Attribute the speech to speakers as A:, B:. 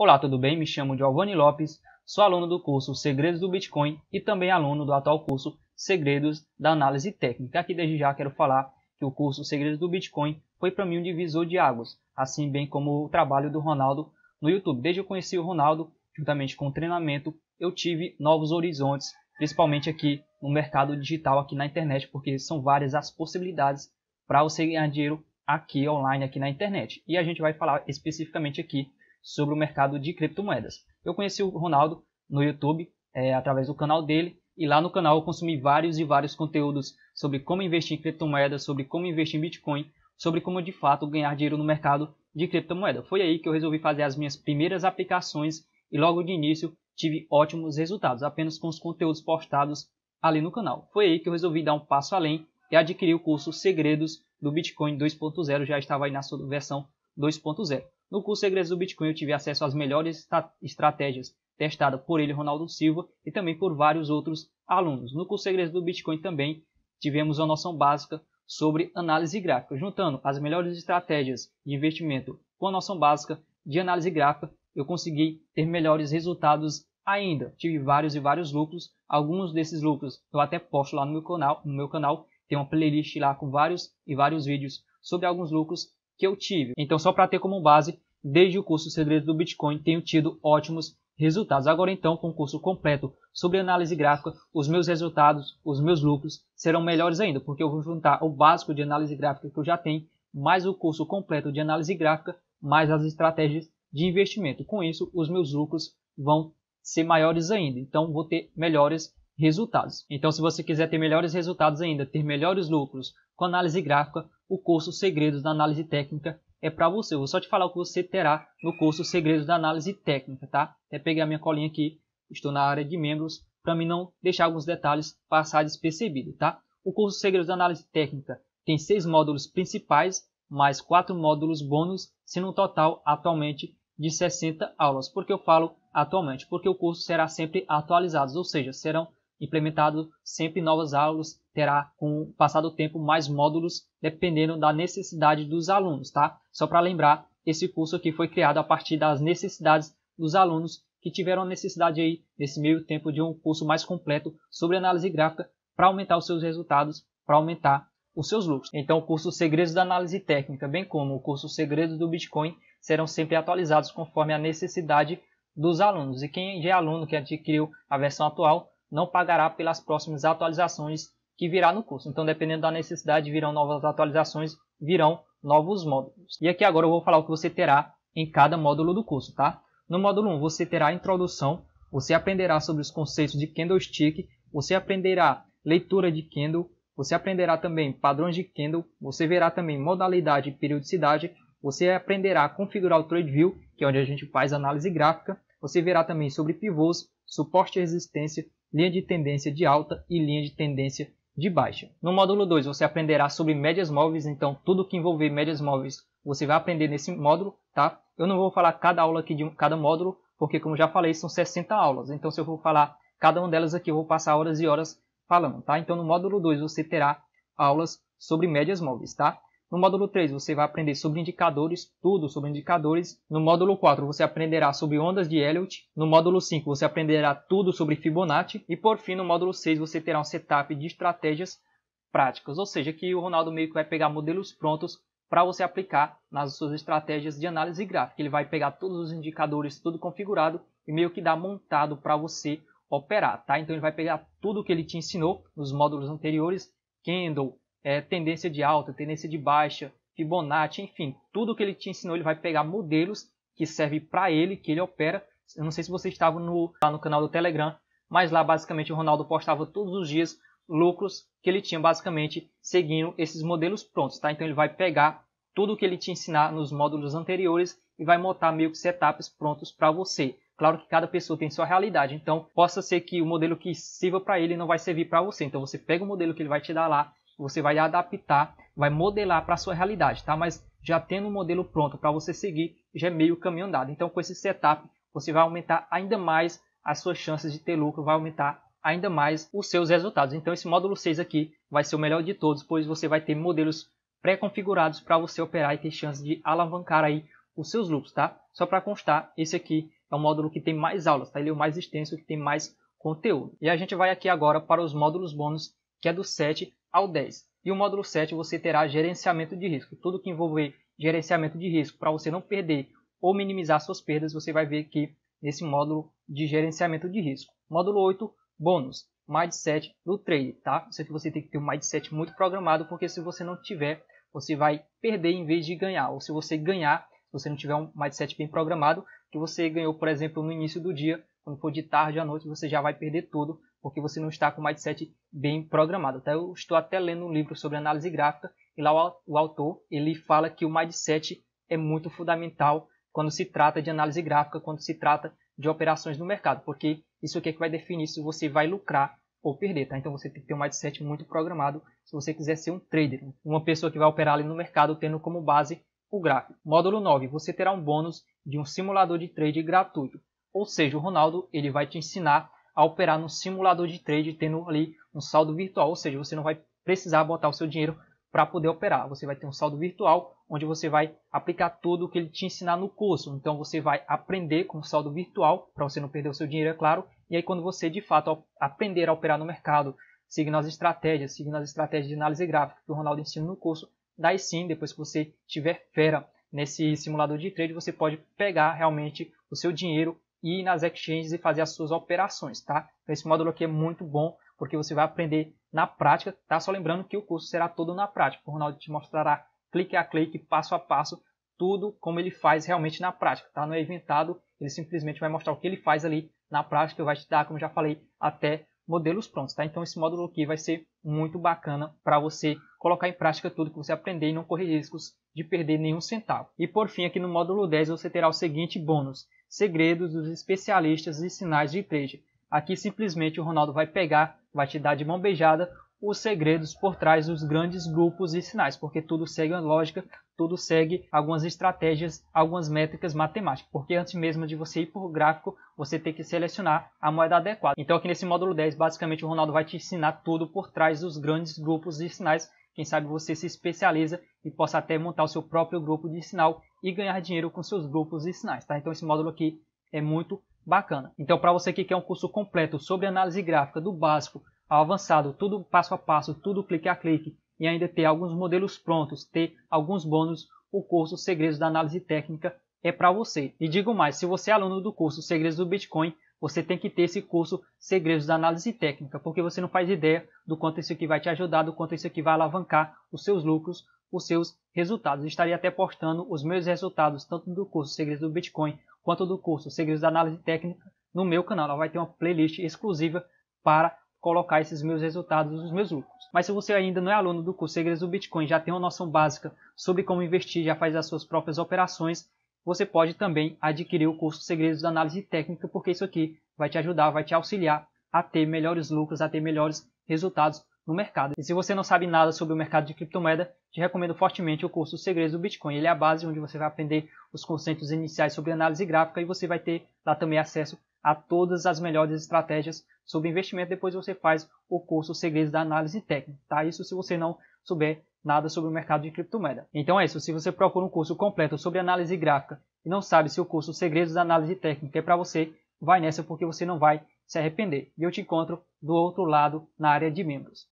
A: Olá, tudo bem? Me chamo Giovanni Lopes, sou aluno do curso Segredos do Bitcoin e também aluno do atual curso Segredos da Análise Técnica. Aqui desde já quero falar que o curso Segredos do Bitcoin foi para mim um divisor de águas, assim bem como o trabalho do Ronaldo no YouTube. Desde que eu conheci o Ronaldo, juntamente com o treinamento, eu tive novos horizontes, principalmente aqui no mercado digital, aqui na internet, porque são várias as possibilidades para você ganhar dinheiro aqui online, aqui na internet. E a gente vai falar especificamente aqui sobre o mercado de criptomoedas. Eu conheci o Ronaldo no YouTube, é, através do canal dele, e lá no canal eu consumi vários e vários conteúdos sobre como investir em criptomoedas, sobre como investir em Bitcoin, sobre como de fato ganhar dinheiro no mercado de criptomoeda. Foi aí que eu resolvi fazer as minhas primeiras aplicações e logo de início tive ótimos resultados, apenas com os conteúdos postados ali no canal. Foi aí que eu resolvi dar um passo além e adquirir o curso Segredos do Bitcoin 2.0, já estava aí na sua versão 2.0. No curso Segredos do Bitcoin eu tive acesso às melhores estratégias testadas por ele, Ronaldo Silva, e também por vários outros alunos. No curso Segredos do Bitcoin também tivemos uma noção básica sobre análise gráfica, juntando as melhores estratégias de investimento com a noção básica de análise gráfica, eu consegui ter melhores resultados ainda. Tive vários e vários lucros, alguns desses lucros eu até posto lá no meu canal, no meu canal, tem uma playlist lá com vários e vários vídeos sobre alguns lucros que eu tive. Então, só para ter como base, desde o curso Segredos do Bitcoin, tenho tido ótimos resultados. Agora, então, com o curso completo sobre análise gráfica, os meus resultados, os meus lucros serão melhores ainda, porque eu vou juntar o básico de análise gráfica que eu já tenho, mais o curso completo de análise gráfica, mais as estratégias de investimento. Com isso, os meus lucros vão ser maiores ainda. Então, vou ter melhores resultados. Então, se você quiser ter melhores resultados ainda, ter melhores lucros com análise gráfica, o curso Segredos da Análise Técnica é para você. Eu vou só te falar o que você terá no curso Segredos da Análise Técnica, tá? Até pegar minha colinha aqui, estou na área de membros, para mim não deixar alguns detalhes passar despercebido, tá? O curso Segredos da Análise Técnica tem seis módulos principais, mais quatro módulos bônus, sendo um total atualmente de 60 aulas. Por que eu falo atualmente? Porque o curso será sempre atualizado, ou seja, serão implementado sempre novas aulas, terá com o passar do tempo mais módulos, dependendo da necessidade dos alunos, tá? Só para lembrar, esse curso aqui foi criado a partir das necessidades dos alunos que tiveram a necessidade aí nesse meio tempo de um curso mais completo sobre análise gráfica para aumentar os seus resultados, para aumentar os seus lucros. Então, o curso Segredos da Análise Técnica, bem como o curso Segredos do Bitcoin, serão sempre atualizados conforme a necessidade dos alunos. E quem já é aluno que adquiriu a versão atual não pagará pelas próximas atualizações que virá no curso. Então, dependendo da necessidade, virão novas atualizações, virão novos módulos. E aqui agora eu vou falar o que você terá em cada módulo do curso, tá? No módulo 1, você terá a introdução, você aprenderá sobre os conceitos de candlestick, você aprenderá leitura de candle, você aprenderá também padrões de candle, você verá também modalidade e periodicidade, você aprenderá a configurar o TradeView, que é onde a gente faz análise gráfica, você verá também sobre pivôs, suporte e resistência, linha de tendência de alta e linha de tendência de baixa. No módulo 2 você aprenderá sobre médias móveis, então tudo que envolver médias móveis você vai aprender nesse módulo, tá? Eu não vou falar cada aula aqui de cada módulo, porque como já falei, são 60 aulas. Então se eu for falar cada uma delas aqui, eu vou passar horas e horas falando, tá? Então no módulo 2 você terá aulas sobre médias móveis, tá? No módulo 3, você vai aprender sobre indicadores, tudo sobre indicadores. No módulo 4, você aprenderá sobre ondas de Elliott. No módulo 5, você aprenderá tudo sobre Fibonacci. E por fim, no módulo 6, você terá um setup de estratégias práticas, ou seja, que o Ronaldo meio que vai pegar modelos prontos para você aplicar nas suas estratégias de análise gráfica. Ele vai pegar todos os indicadores, tudo configurado e meio que dá montado para você operar, tá? Então ele vai pegar tudo que ele te ensinou nos módulos anteriores, Candle, é, tendência de alta, tendência de baixa, Fibonacci, enfim, tudo que ele te ensinou, ele vai pegar modelos que servem para ele, que ele opera. Eu não sei se você estava no, lá no canal do Telegram, mas lá basicamente o Ronaldo postava todos os dias lucros que ele tinha basicamente seguindo esses modelos prontos, tá? Então ele vai pegar tudo que ele te ensinar nos módulos anteriores e vai montar meio que setups prontos para você. Claro que cada pessoa tem sua realidade, então possa ser que o modelo que sirva para ele não vai servir para você. Então você pega o modelo que ele vai te dar lá você vai adaptar, vai modelar para a sua realidade, tá? Mas já tendo um modelo pronto para você seguir, já é meio caminho andado. Então, com esse setup, você vai aumentar ainda mais as suas chances de ter lucro, vai aumentar ainda mais os seus resultados. Então, esse módulo 6 aqui vai ser o melhor de todos, pois você vai ter modelos pré-configurados para você operar e ter chance de alavancar aí os seus lucros, tá? Só para constar, esse aqui é o módulo que tem mais aulas, tá? Ele é o mais extenso, que tem mais conteúdo. E a gente vai aqui agora para os módulos bônus, que é do 7 ao 10. E o módulo 7 você terá gerenciamento de risco. Tudo que envolver gerenciamento de risco para você não perder ou minimizar suas perdas, você vai ver aqui nesse módulo de gerenciamento de risco. Módulo 8, bônus, mindset do trade, tá? Isso aqui você tem que ter um mindset muito programado, porque se você não tiver, você vai perder em vez de ganhar. Ou se você ganhar, se você não tiver um mindset bem programado, que você ganhou, por exemplo, no início do dia, quando for de tarde à noite, você já vai perder tudo, porque você não está com o mindset bem programado. Até eu estou até lendo um livro sobre análise gráfica, e lá o autor ele fala que o mindset é muito fundamental quando se trata de análise gráfica, quando se trata de operações no mercado, porque isso aqui é que vai definir se você vai lucrar ou perder, tá? Então você tem que ter um mindset muito programado se você quiser ser um trader, uma pessoa que vai operar ali no mercado tendo como base o gráfico. Módulo 9, você terá um bônus de um simulador de trade gratuito. Ou seja, o Ronaldo ele vai te ensinar a operar no simulador de trade tendo ali um saldo virtual, ou seja, você não vai precisar botar o seu dinheiro para poder operar. Você vai ter um saldo virtual onde você vai aplicar tudo o que ele te ensinar no curso. Então você vai aprender com o saldo virtual para você não perder o seu dinheiro, é claro. E aí quando você de fato aprender a operar no mercado, seguindo as estratégias, seguindo as estratégias de análise gráfica que o Ronaldo ensina no curso, daí sim, depois que você tiver fera nesse simulador de trade, você pode pegar realmente o seu dinheiro e nas exchanges e fazer as suas operações, tá? Então esse módulo aqui é muito bom porque você vai aprender na prática, tá? Só lembrando que o curso será todo na prática. O Ronaldo te mostrará clique a clique, passo a passo, tudo como ele faz realmente na prática, tá? Não é inventado, ele simplesmente vai mostrar o que ele faz ali na prática e vai te dar, como já falei, até modelos prontos, tá? Então esse módulo aqui vai ser muito bacana para você colocar em prática tudo que você aprender e não correr riscos de perder nenhum centavo. E por fim, aqui no módulo 10 você terá o seguinte bônus: segredos dos especialistas e sinais de trade. Aqui simplesmente o Ronaldo vai pegar, vai te dar de mão beijada os segredos por trás dos grandes grupos e sinais, porque tudo segue a lógica, tudo segue algumas estratégias, algumas métricas matemáticas, porque antes mesmo de você ir por gráfico, você tem que selecionar a moeda adequada. Então aqui nesse módulo 10, basicamente o Ronaldo vai te ensinar tudo por trás dos grandes grupos e sinais quem sabe você se especializa e possa até montar o seu próprio grupo de sinal e ganhar dinheiro com seus grupos de sinais, tá? Então esse módulo aqui é muito bacana. Então para você que quer um curso completo sobre análise gráfica do básico ao avançado, tudo passo a passo, tudo clique a clique e ainda ter alguns modelos prontos, ter alguns bônus, o curso Segredos da Análise Técnica é para você. E digo mais, se você é aluno do curso Segredos do Bitcoin, você tem que ter esse curso Segredos da Análise Técnica, porque você não faz ideia do quanto isso aqui vai te ajudar, do quanto isso aqui vai alavancar os seus lucros, os seus resultados. Eu estaria até postando os meus resultados, tanto do curso Segredos do Bitcoin, quanto do curso Segredos da Análise Técnica, no meu canal. Ela vai ter uma playlist exclusiva para colocar esses meus resultados os meus lucros. Mas se você ainda não é aluno do curso Segredos do Bitcoin, já tem uma noção básica sobre como investir, já faz as suas próprias operações, você pode também adquirir o curso Segredos da Análise Técnica, porque isso aqui vai te ajudar, vai te auxiliar a ter melhores lucros, a ter melhores resultados no mercado. E se você não sabe nada sobre o mercado de criptomoeda, te recomendo fortemente o curso Segredos do Bitcoin. Ele é a base onde você vai aprender os conceitos iniciais sobre análise gráfica e você vai ter lá também acesso a todas as melhores estratégias sobre investimento. Depois você faz o curso Segredos da Análise Técnica, tá? Isso se você não souber nada sobre o mercado de criptomoeda. Então é isso. Se você procura um curso completo sobre análise gráfica e não sabe se o curso Segredos da Análise Técnica é para você, vai nessa porque você não vai se arrepender. E eu te encontro do outro lado na área de membros.